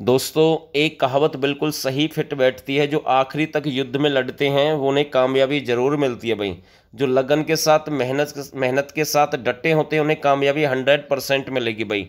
दोस्तों एक कहावत बिल्कुल सही फिट बैठती है जो आखिरी तक युद्ध में लड़ते हैं वो उन्हें कामयाबी ज़रूर मिलती है भाई जो लगन के साथ मेहनत मेहनत के साथ डटे होते हैं उन्हें कामयाबी हंड्रेड परसेंट मिलेगी भाई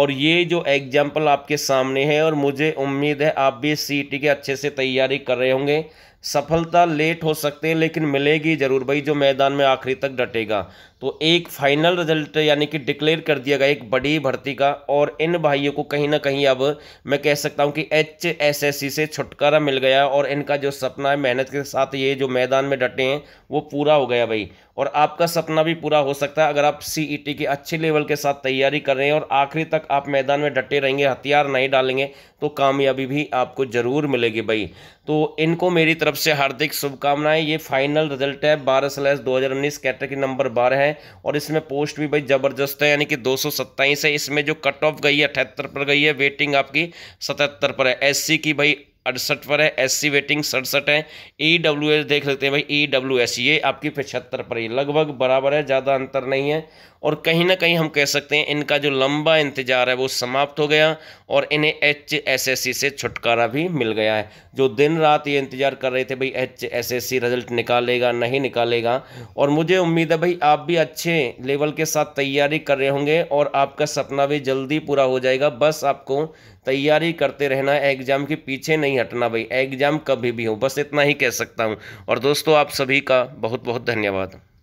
और ये जो एग्जाम्पल आपके सामने है और मुझे उम्मीद है आप भी सी e के अच्छे से तैयारी कर रहे होंगे सफलता लेट हो सकते हैं लेकिन मिलेगी ज़रूर भाई जो मैदान में आखिरी तक डटेगा तो एक फाइनल रिजल्ट यानी कि डिक्लेयर कर दिया गया एक बड़ी भर्ती का और इन भाइयों को कहीं ना कहीं अब मैं कह सकता हूं कि एच एस एस सी से छुटकारा मिल गया और इनका जो सपना है मेहनत के साथ ये जो मैदान में डटे हैं वो पूरा हो गया भाई और आपका सपना भी पूरा हो सकता है अगर आप सी ई टी के अच्छे लेवल के साथ तैयारी कर रहे हैं और आखिरी तक आप मैदान में डटे रहेंगे हथियार नहीं डालेंगे तो कामयाबी भी आपको ज़रूर मिलेगी भाई तो इनको मेरी तरफ तरफ से हार्दिक शुभकामनाएं ये फाइनल रिजल्ट है बारह स्लैस दो हज़ार उन्नीस कैटेगरी नंबर बारह है और इसमें पोस्ट भी भाई ज़बरदस्त है यानी कि दो सौ सत्ताईस है इसमें जो कट ऑफ गई है अठहत्तर पर गई है वेटिंग आपकी सतहत्तर पर है एससी की भाई अड़सठ पर है एस सी वेटिंग सड़सठ है ई डब्ल्यू एस देख लेते हैं भाई ई डब्ल्यू एस ये आपकी पचहत्तर पर ही लगभग बराबर है ज़्यादा अंतर नहीं है और कहीं ना कहीं हम कह सकते हैं इनका जो लंबा इंतजार है वो समाप्त हो गया और इन्हें एच एस एस सी से छुटकारा भी मिल गया है जो दिन रात ये इंतजार कर रहे थे भाई H S S C result निकालेगा नहीं निकालेगा और मुझे उम्मीद है भाई आप भी अच्छे लेवल के साथ तैयारी कर रहे होंगे और आपका सपना भी जल्दी पूरा हो जाएगा बस आपको तैयारी करते रहना है एग्ज़ाम के पीछे नहीं नहीं हटना भाई एग्ज़ाम कभी भी हो बस इतना ही कह सकता हूँ और दोस्तों आप सभी का बहुत बहुत धन्यवाद